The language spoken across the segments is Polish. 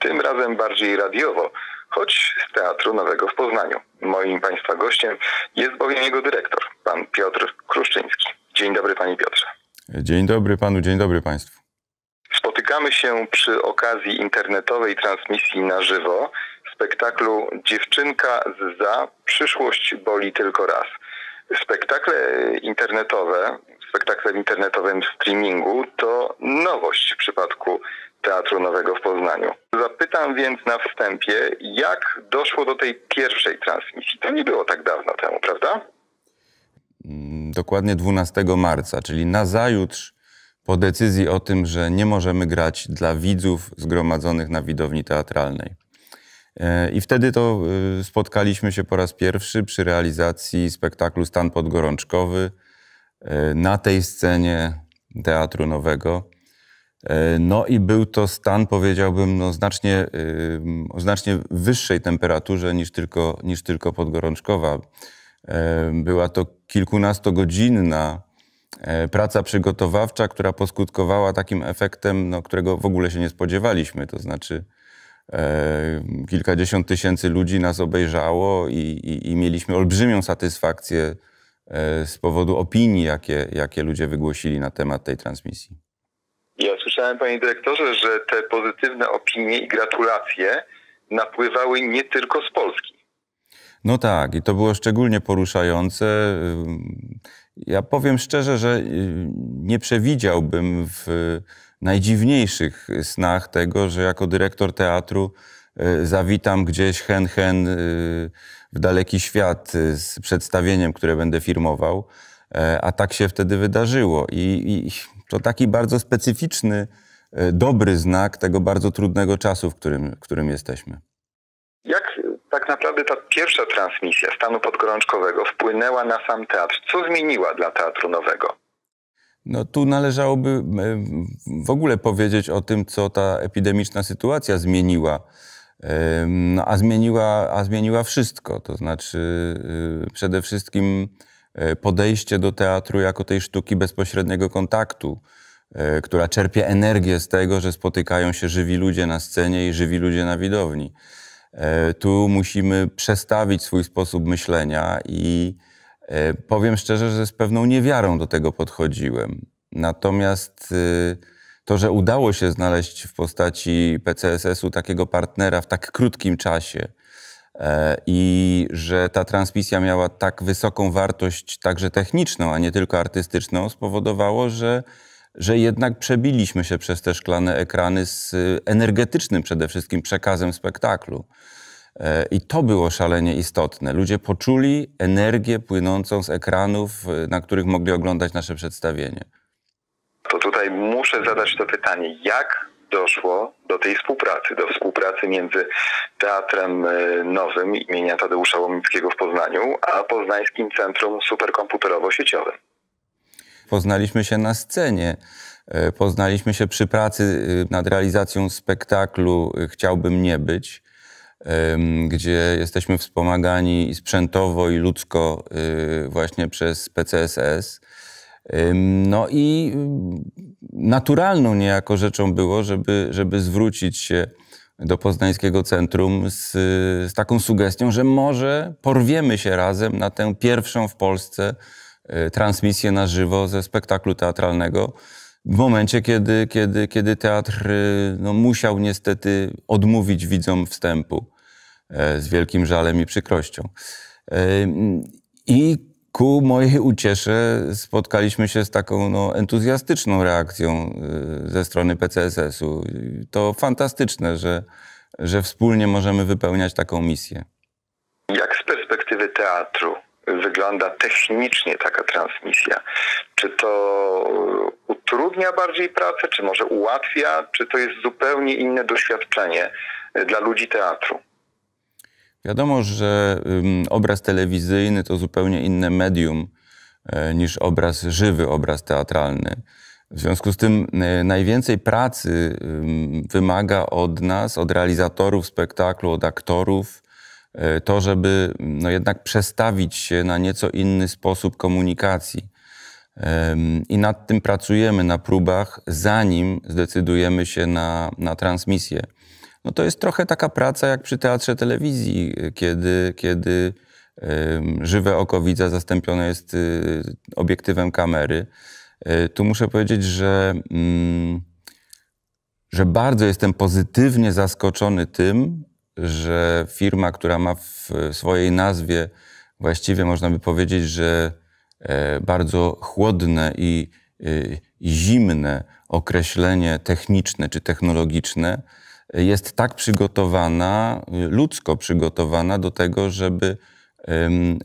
tym razem bardziej radiowo, choć z Teatru Nowego w Poznaniu. Moim Państwa gościem jest bowiem jego dyrektor, pan Piotr Kruszczyński. Dzień dobry Panie Piotrze. Dzień dobry Panu, dzień dobry Państwu. Spotykamy się przy okazji internetowej transmisji na żywo spektaklu Dziewczynka z za przyszłość boli tylko raz. Spektakle internetowe, spektaklem internetowym streamingu to nowość w przypadku Teatru Nowego w Poznaniu. Zapytam więc na wstępie, jak doszło do tej pierwszej transmisji? To nie było tak dawno temu, prawda? Mm, dokładnie 12 marca, czyli nazajutrz po decyzji o tym, że nie możemy grać dla widzów zgromadzonych na widowni teatralnej. E, I wtedy to y, spotkaliśmy się po raz pierwszy przy realizacji spektaklu Stan Podgorączkowy e, na tej scenie Teatru Nowego. E, no i był to stan, powiedziałbym, no znacznie, o y, znacznie wyższej temperaturze niż tylko, niż tylko podgorączkowa. E, była to kilkunastogodzinna e, praca przygotowawcza, która poskutkowała takim efektem, no, którego w ogóle się nie spodziewaliśmy. To znaczy, kilkadziesiąt tysięcy ludzi nas obejrzało i, i, i mieliśmy olbrzymią satysfakcję z powodu opinii, jakie, jakie ludzie wygłosili na temat tej transmisji. Ja słyszałem, panie dyrektorze, że te pozytywne opinie i gratulacje napływały nie tylko z Polski. No tak, i to było szczególnie poruszające. Ja powiem szczerze, że y, nie przewidziałbym w najdziwniejszych snach tego, że jako dyrektor teatru y, zawitam gdzieś hen-hen y, w daleki świat z przedstawieniem, które będę firmował. E, a tak się wtedy wydarzyło. I, i to taki bardzo specyficzny, e, dobry znak tego bardzo trudnego czasu, w którym, w którym jesteśmy. Jak tak naprawdę ta pierwsza transmisja stanu podgorączkowego wpłynęła na sam teatr? Co zmieniła dla teatru nowego? No tu należałoby e, w ogóle powiedzieć o tym, co ta epidemiczna sytuacja zmieniła. No, a, zmieniła a zmieniła wszystko. To znaczy, y, przede wszystkim E, podejście do teatru jako tej sztuki bezpośredniego kontaktu, e, która czerpie energię z tego, że spotykają się żywi ludzie na scenie i żywi ludzie na widowni. E, tu musimy przestawić swój sposób myślenia i powiem szczerze, że z pewną niewiarą do tego podchodziłem. Natomiast to, że udało się znaleźć w postaci PCSS-u takiego partnera w tak krótkim czasie, E, i że ta transmisja miała tak wysoką wartość także techniczną, a nie tylko artystyczną, spowodowało, że, że jednak przebiliśmy się przez te szklane ekrany z y, energetycznym przede wszystkim przekazem spektaklu. E, I to było szalenie istotne. Ludzie poczuli energię płynącą z ekranów, y, na których mogli oglądać nasze przedstawienie. To tutaj muszę zadać to pytanie, jak doszło do tej współpracy, do współpracy między Teatrem e, Nowym imienia Tadeusza Łomickiego w Poznaniu, a Poznańskim Centrum Superkomputerowo-Sieciowym. Poznaliśmy się na scenie, e, poznaliśmy się przy pracy e, nad realizacją spektaklu Chciałbym nie być, gdzie jesteśmy wspomagani sprzętowo i ludzko właśnie przez PCSS. No i naturalną niejako rzeczą było, żeby, żeby zwrócić się do poznańskiego centrum z, z taką sugestią, że może porwiemy się razem na tę pierwszą w Polsce y, transmisję na żywo ze spektaklu teatralnego. W momencie, kiedy, kiedy, kiedy teatr y, no, musiał niestety odmówić widzom wstępu y, z wielkim żalem i przykrością. I ku mojej uciesze spotkaliśmy się z taką no, entuzjastyczną reakcją y, ze strony PCSS-u. To fantastyczne, że, że wspólnie możemy wypełniać taką misję. Jak z perspektywy teatru wygląda technicznie taka transmisja? Czy to utrudnia bardziej pracę, czy może ułatwia, czy to jest zupełnie inne doświadczenie dla ludzi teatru? Wiadomo, że obraz telewizyjny to zupełnie inne medium e, niż obraz żywy, obraz teatralny. W związku z tym e, najwięcej pracy wymaga od nas, od realizatorów spektaklu, od aktorów, e, to, żeby no jednak przestawić się na nieco inny sposób komunikacji. I nad tym pracujemy na próbach, zanim zdecydujemy się na, na transmisję no to jest trochę taka praca jak przy teatrze telewizji, kiedy, kiedy żywe oko widza zastąpione jest y, obiektywem kamery. Y, tu muszę powiedzieć, że, mm, że bardzo jestem pozytywnie zaskoczony tym, że firma, która ma w swojej nazwie właściwie można by powiedzieć, że e, bardzo chłodne y, i zimne określenie techniczne czy technologiczne, jest tak przygotowana, ludzko przygotowana do tego, żeby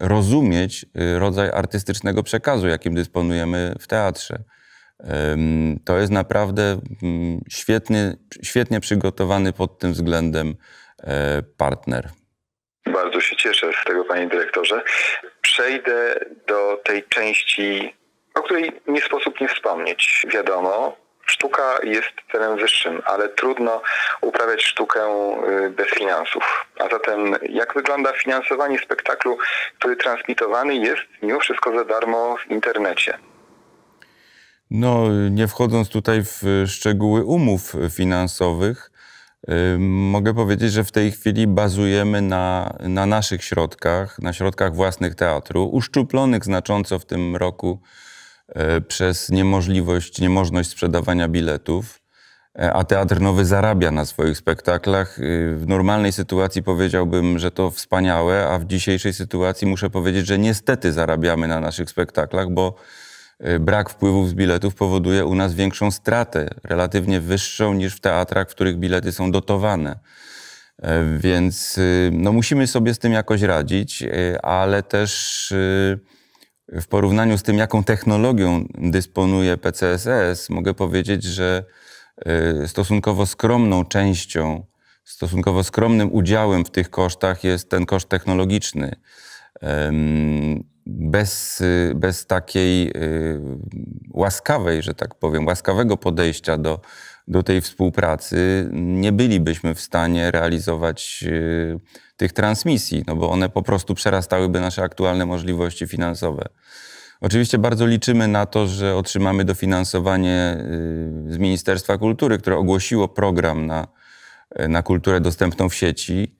rozumieć y, rodzaj artystycznego przekazu, jakim dysponujemy w teatrze. To jest naprawdę mm, świetny, świetnie przygotowany pod tym względem e, partner. Bardzo się cieszę z tego, panie dyrektorze. Przejdę do tej części, o której nie sposób nie wspomnieć. Wiadomo, Sztuka jest celem wyższym, ale trudno uprawiać sztukę y, bez finansów. A zatem jak wygląda finansowanie spektaklu, który transmitowany jest mimo wszystko za darmo w internecie? No, nie wchodząc tutaj w szczegóły umów finansowych, y, Mogę powiedzieć, że w tej chwili bazujemy na, na naszych środkach, na środkach własnych teatru, uszczuplonych znacząco w tym roku E, przez niemożliwość, niemożność sprzedawania biletów, e, a Teatr Nowy zarabia na swoich spektaklach. E, w normalnej sytuacji powiedziałbym, że to wspaniałe, a w dzisiejszej sytuacji muszę powiedzieć, że niestety zarabiamy na naszych spektaklach, bo brak wpływów z biletów powoduje u nas większą stratę, relatywnie wyższą niż w teatrach, w których bilety są dotowane. Więc no, musimy sobie z tym jakoś radzić, ale też w porównaniu z tym, jaką technologią dysponuje PCSS, mogę powiedzieć, że y, stosunkowo skromną częścią, stosunkowo skromnym udziałem w tych kosztach jest ten koszt technologiczny. Bez, y, bez takiej y, łaskawej, że tak powiem, łaskawego podejścia do, do tej współpracy, nie bylibyśmy w stanie realizować tych transmisji, no bo one po prostu przerastałyby nasze aktualne możliwości finansowe. Oczywiście bardzo liczymy na to, że otrzymamy dofinansowanie y, z Ministerstwa Kultury, które ogłosiło program na, y, na kulturę dostępną w sieci.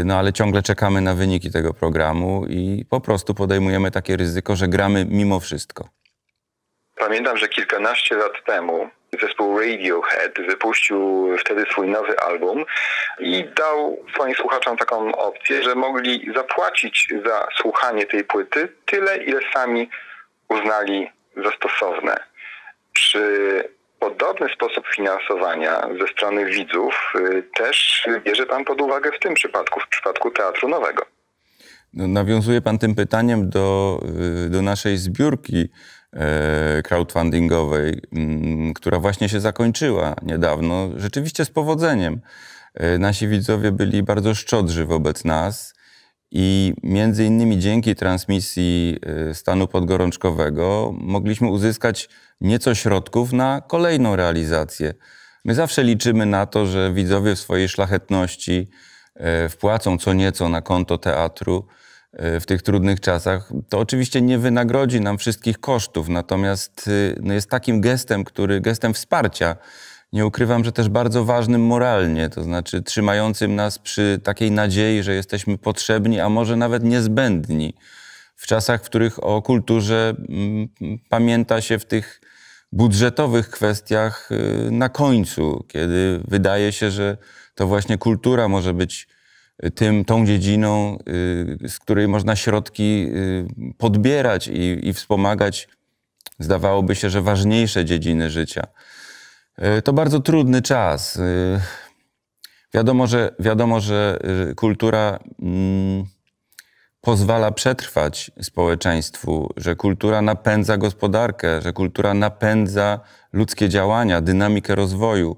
Y, no ale ciągle czekamy na wyniki tego programu i po prostu podejmujemy takie ryzyko, że gramy mimo wszystko. Pamiętam, że kilkanaście lat temu zespół Radiohead wypuścił wtedy swój nowy album i dał swoim słuchaczom taką opcję, że mogli zapłacić za słuchanie tej płyty tyle, ile sami uznali za stosowne. Czy podobny sposób finansowania ze strony widzów y, też bierze Pan pod uwagę w tym przypadku, w przypadku teatru nowego? No, nawiązuje Pan tym pytaniem do, y, do naszej zbiórki E, crowdfundingowej, mm, która właśnie się zakończyła niedawno, rzeczywiście z powodzeniem. E, nasi widzowie byli bardzo szczodrzy wobec nas i między innymi dzięki transmisji e, stanu podgorączkowego mogliśmy uzyskać nieco środków na kolejną realizację. My zawsze liczymy na to, że widzowie w swojej szlachetności wpłacą co nieco na konto teatru, E, w tych trudnych czasach. To oczywiście nie wynagrodzi nam wszystkich kosztów, natomiast y, no, jest takim gestem, który gestem wsparcia. Nie ukrywam, że też bardzo ważnym moralnie, to znaczy trzymającym nas przy takiej nadziei, że jesteśmy potrzebni, a może nawet niezbędni. W czasach, w których o kulturze mm, pamięta się w tych budżetowych kwestiach y, na końcu, kiedy wydaje się, że to właśnie kultura może być tym, tą dziedziną, y, z której można środki y, podbierać i, i wspomagać, zdawałoby się, że ważniejsze dziedziny życia. Y, to bardzo trudny czas. Wiadomo, że, wiadomo, że kultura mm, pozwala przetrwać społeczeństwu, że kultura napędza gospodarkę, że kultura napędza ludzkie działania, dynamikę rozwoju.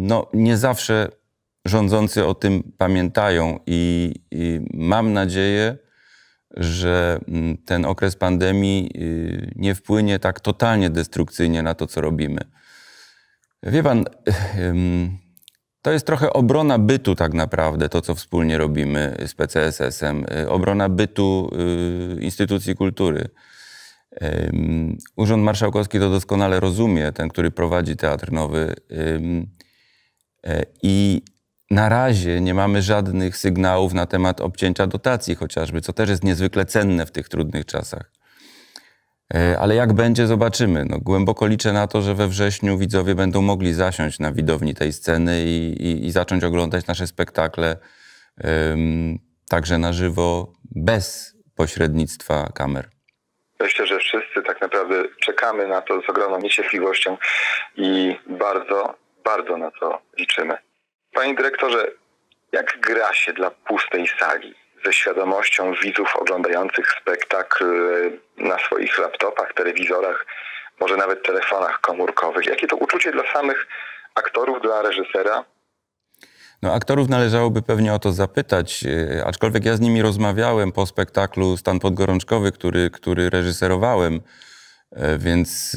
No, nie zawsze rządzący o tym pamiętają i, i mam nadzieję, że mm, ten okres pandemii y, nie wpłynie tak totalnie destrukcyjnie na to, co robimy. Wie pan, to jest trochę obrona bytu tak naprawdę, to co wspólnie robimy z PCSS-em, y, obrona bytu y, instytucji kultury. Urząd Marszałkowski to doskonale rozumie, ten, który prowadzi Teatr Nowy. E, I na razie nie mamy żadnych sygnałów na temat obcięcia dotacji chociażby, co też jest niezwykle cenne w tych trudnych czasach. E, ale jak będzie, zobaczymy. No, głęboko liczę na to, że we wrześniu widzowie będą mogli zasiąść na widowni tej sceny i, i, i zacząć oglądać nasze spektakle um, także na żywo, bez pośrednictwa kamer. Myślę, że wszyscy tak naprawdę czekamy na to z ogromną niecierpliwością i bardzo, bardzo na to liczymy. Panie dyrektorze, jak gra się dla pustej sali ze świadomością widzów oglądających spektakl e, na swoich laptopach, telewizorach, może nawet telefonach komórkowych? Jakie to uczucie dla samych aktorów, dla reżysera? No, aktorów należałoby pewnie o to zapytać, e, aczkolwiek ja z nimi rozmawiałem po spektaklu Stan Podgorączkowy, który, który reżyserowałem, e, więc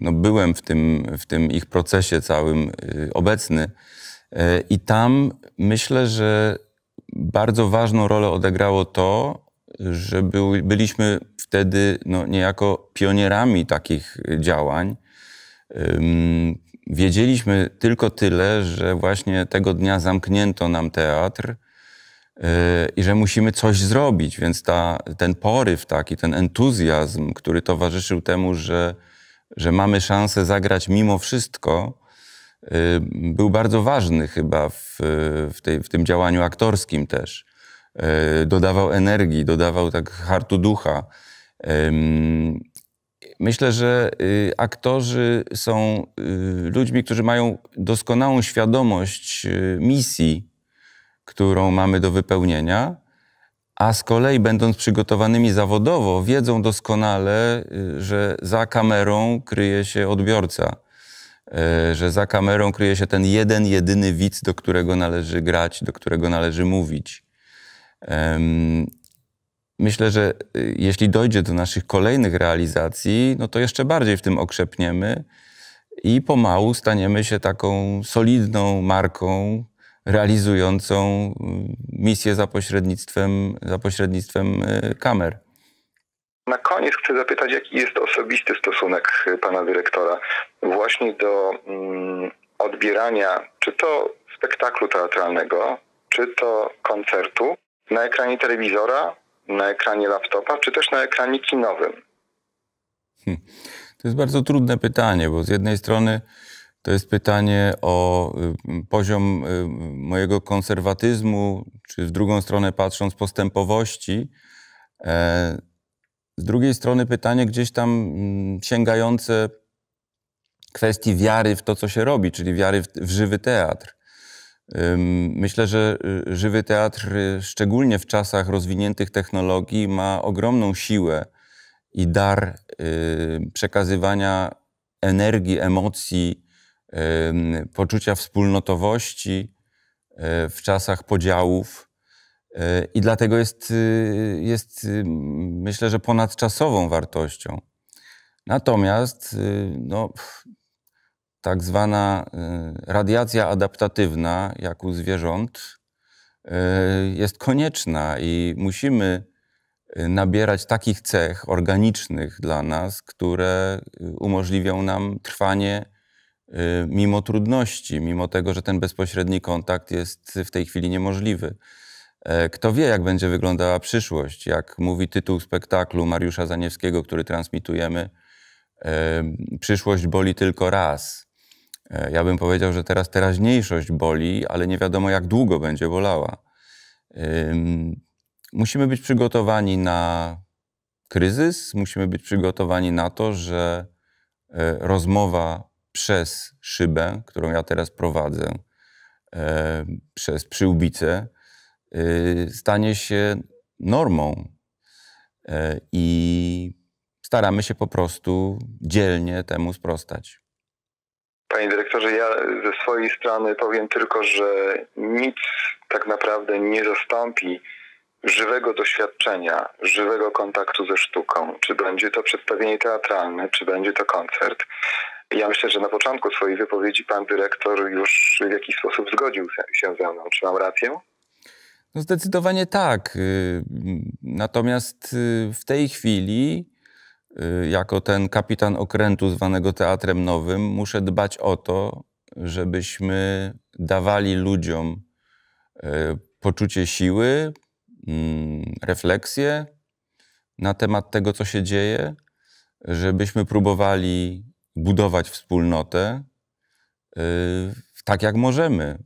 no, byłem w tym, w tym ich procesie całym obecny. E, I tam myślę, że bardzo ważną rolę odegrało to, że był, byliśmy wtedy no, niejako pionierami takich działań. Wiedzieliśmy tylko tyle, że właśnie tego dnia zamknięto nam teatr e, i że musimy coś zrobić, więc ta, ten poryw taki, ten entuzjazm, który towarzyszył temu, że, że mamy szansę zagrać mimo wszystko, Y, był bardzo ważny chyba w, w, tej, w tym działaniu aktorskim też. Y, dodawał energii, dodawał tak hartu ducha. Myślę, że y, aktorzy są ludźmi, którzy mają doskonałą świadomość misji, którą mamy do wypełnienia, a z kolei, będąc przygotowanymi zawodowo, wiedzą doskonale, że za kamerą kryje się odbiorca E, że za kamerą kryje się ten jeden, jedyny widz, do którego należy grać, do którego należy mówić. Myślę, że y, jeśli dojdzie do naszych kolejnych realizacji, no to jeszcze bardziej w tym okrzepniemy i pomału staniemy się taką solidną marką realizującą y, misję za pośrednictwem, za pośrednictwem y, kamer. Na koniec chcę zapytać, jaki jest osobisty stosunek pana dyrektora właśnie do mm, odbierania czy to spektaklu teatralnego, czy to koncertu na ekranie telewizora, na ekranie laptopa, czy też na ekranie kinowym? Hmm. To jest bardzo trudne pytanie, bo z jednej strony to jest pytanie o y, poziom y, mojego konserwatyzmu, czy w drugą stronę patrząc postępowości. E, z drugiej strony pytanie gdzieś tam mm, sięgające kwestii wiary w to, co się robi, czyli wiary w, w żywy teatr. Myślę, że y, żywy teatr, y, szczególnie w czasach rozwiniętych technologii, ma ogromną siłę i dar y, przekazywania energii, emocji, poczucia wspólnotowości w czasach podziałów. E, I dlatego jest, y, jest y, myślę, że ponadczasową wartością. Natomiast y, no, tak zwana radiacja adaptatywna, jak u zwierząt, jest konieczna i musimy nabierać takich cech organicznych dla nas, które umożliwią nam trwanie mimo trudności, mimo tego, że ten bezpośredni kontakt jest w tej chwili niemożliwy. E, kto wie, jak będzie wyglądała przyszłość, jak mówi tytuł spektaklu Mariusza Zaniewskiego, który transmitujemy, e, przyszłość boli tylko raz. E, ja bym powiedział, że teraz teraźniejszość boli, ale nie wiadomo, jak długo będzie bolała. Musimy być przygotowani na kryzys, musimy być przygotowani na to, że rozmowa przez szybę, którą ja teraz prowadzę, przez przyłbicę, Y, stanie się normą. Y, I staramy się po prostu dzielnie temu sprostać. Panie dyrektorze, ja ze swojej strony powiem tylko, że nic tak naprawdę nie zastąpi żywego doświadczenia, żywego kontaktu ze sztuką. Czy będzie to przedstawienie teatralne, czy będzie to koncert. Ja myślę, że na początku swojej wypowiedzi pan dyrektor już w jakiś sposób zgodził się ze mną. Czy mam rację? No zdecydowanie tak. Y, natomiast y, w tej chwili, y, jako ten kapitan okrętu zwanego teatrem nowym, muszę dbać o to, żebyśmy dawali ludziom poczucie siły, mm, refleksję na temat tego, co się dzieje, żebyśmy próbowali budować wspólnotę tak, jak możemy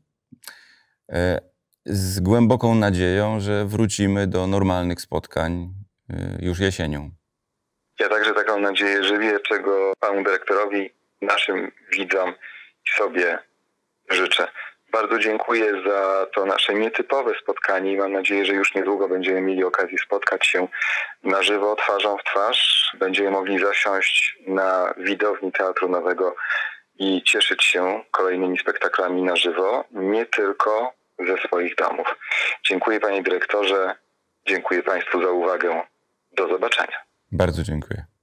e, z głęboką nadzieją, że wrócimy do normalnych spotkań y, już jesienią. Ja także taką nadzieję żywię, czego panu dyrektorowi, naszym widzom i sobie życzę. Bardzo dziękuję za to nasze nietypowe spotkanie i mam nadzieję, że już niedługo będziemy mieli okazję spotkać się na żywo, twarzą w twarz. Będziemy mogli zasiąść na widowni Teatru Nowego i cieszyć się kolejnymi spektaklami na żywo, nie tylko ze swoich domów. Dziękuję Panie Dyrektorze, dziękuję Państwu za uwagę. Do zobaczenia. Bardzo dziękuję.